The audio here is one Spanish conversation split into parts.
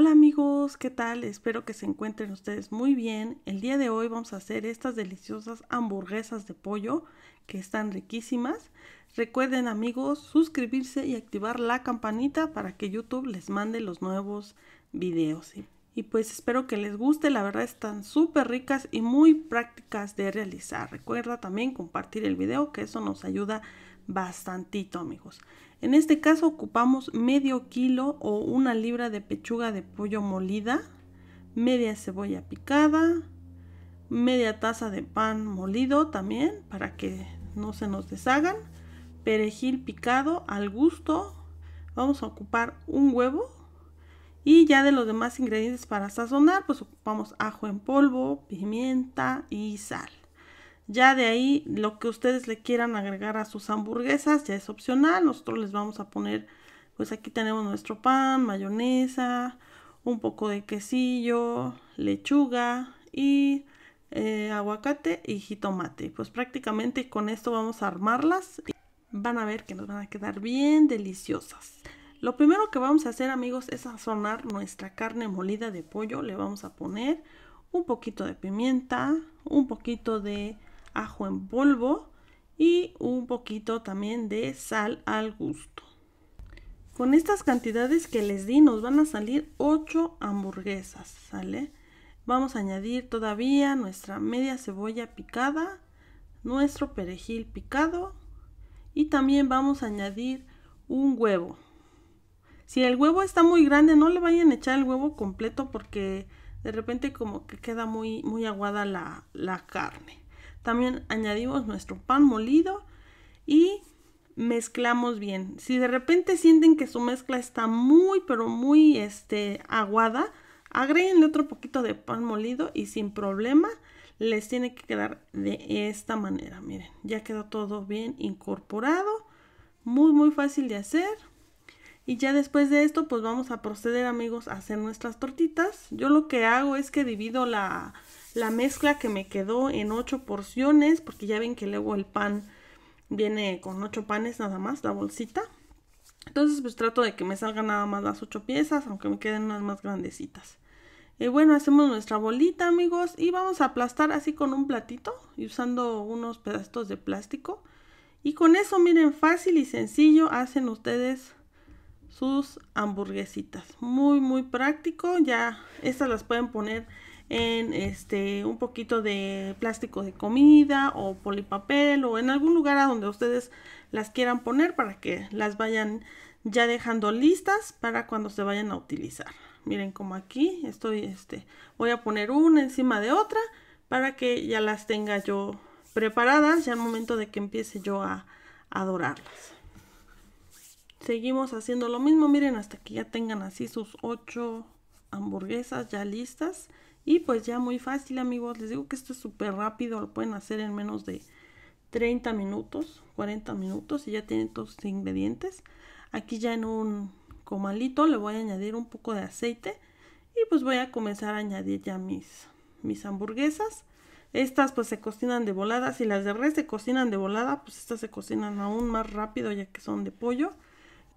Hola amigos, ¿qué tal? Espero que se encuentren ustedes muy bien. El día de hoy vamos a hacer estas deliciosas hamburguesas de pollo que están riquísimas. Recuerden amigos suscribirse y activar la campanita para que YouTube les mande los nuevos videos. Y pues espero que les guste, la verdad están súper ricas y muy prácticas de realizar. Recuerda también compartir el video que eso nos ayuda bastantito amigos. En este caso ocupamos medio kilo o una libra de pechuga de pollo molida, media cebolla picada, media taza de pan molido también para que no se nos deshagan, perejil picado al gusto, vamos a ocupar un huevo y ya de los demás ingredientes para sazonar pues ocupamos ajo en polvo, pimienta y sal. Ya de ahí lo que ustedes le quieran agregar a sus hamburguesas ya es opcional. Nosotros les vamos a poner, pues aquí tenemos nuestro pan, mayonesa, un poco de quesillo, lechuga y eh, aguacate y jitomate. Pues prácticamente con esto vamos a armarlas. Y van a ver que nos van a quedar bien deliciosas. Lo primero que vamos a hacer amigos es sazonar nuestra carne molida de pollo. Le vamos a poner un poquito de pimienta, un poquito de ajo en polvo y un poquito también de sal al gusto. Con estas cantidades que les di nos van a salir 8 hamburguesas, ¿sale? Vamos a añadir todavía nuestra media cebolla picada, nuestro perejil picado y también vamos a añadir un huevo. Si el huevo está muy grande, no le vayan a echar el huevo completo porque de repente como que queda muy, muy aguada la, la carne. También añadimos nuestro pan molido y mezclamos bien. Si de repente sienten que su mezcla está muy pero muy este, aguada, agréguenle otro poquito de pan molido y sin problema les tiene que quedar de esta manera. Miren, ya quedó todo bien incorporado. Muy, muy fácil de hacer. Y ya después de esto, pues vamos a proceder, amigos, a hacer nuestras tortitas. Yo lo que hago es que divido la, la mezcla que me quedó en ocho porciones, porque ya ven que luego el pan viene con ocho panes nada más, la bolsita. Entonces pues trato de que me salgan nada más las ocho piezas, aunque me queden unas más grandecitas. Y bueno, hacemos nuestra bolita, amigos, y vamos a aplastar así con un platito y usando unos pedazos de plástico. Y con eso, miren, fácil y sencillo hacen ustedes sus hamburguesitas. Muy, muy práctico. Ya estas las pueden poner en este un poquito de plástico de comida o polipapel o en algún lugar a donde ustedes las quieran poner para que las vayan ya dejando listas para cuando se vayan a utilizar. Miren como aquí estoy este voy a poner una encima de otra para que ya las tenga yo preparadas ya al momento de que empiece yo a, adorarlas dorarlas. Seguimos haciendo lo mismo, miren hasta que ya tengan así sus ocho hamburguesas ya listas. Y pues ya muy fácil amigos, les digo que esto es súper rápido, lo pueden hacer en menos de 30 minutos, 40 minutos y ya tienen todos los ingredientes. Aquí ya en un comalito le voy a añadir un poco de aceite y pues voy a comenzar a añadir ya mis, mis hamburguesas. Estas pues se cocinan de volada, si las de res se cocinan de volada, pues estas se cocinan aún más rápido ya que son de pollo.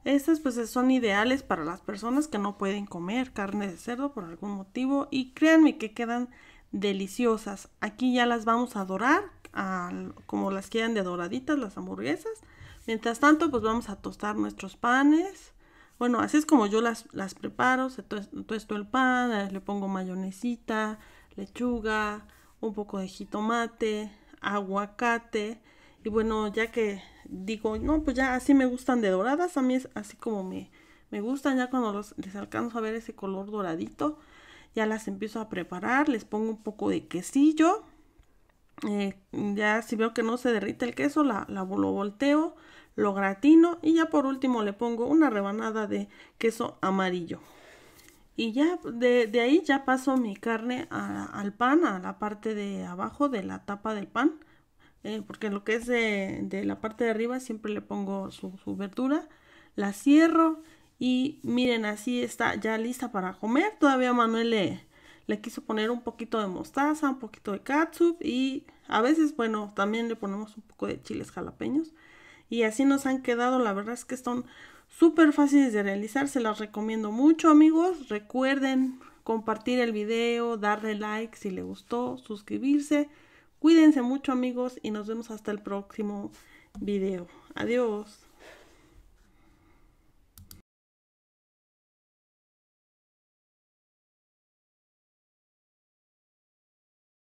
Estas pues son ideales para las personas que no pueden comer carne de cerdo por algún motivo y créanme que quedan deliciosas. Aquí ya las vamos a dorar como las quedan de doraditas las hamburguesas. Mientras tanto pues vamos a tostar nuestros panes. Bueno, así es como yo las, las preparo. Se tuesto el pan, eh, le pongo mayonesita, lechuga, un poco de jitomate, aguacate y bueno, ya que digo, no, pues ya así me gustan de doradas, a mí es así como me, me gustan, ya cuando los, les alcanzo a ver ese color doradito, ya las empiezo a preparar, les pongo un poco de quesillo, eh, ya si veo que no se derrite el queso, la, la, lo volteo, lo gratino y ya por último le pongo una rebanada de queso amarillo. Y ya de, ahí ya paso mi carne al pan, a la parte de abajo de la tapa del pan eh, porque lo que es de, de, la parte de arriba siempre le pongo su, su verdura, la cierro y miren, así está ya lista para comer. Todavía Manuel le, quiso poner un poquito de mostaza, un poquito de catsup y a veces, bueno, también le ponemos un poco de chiles jalapeños. Y así nos han quedado, la verdad es que son súper fáciles de realizar, se las recomiendo mucho amigos. Recuerden compartir el video, darle like si le gustó, suscribirse. Cuídense mucho amigos y nos vemos hasta el próximo video. Adiós.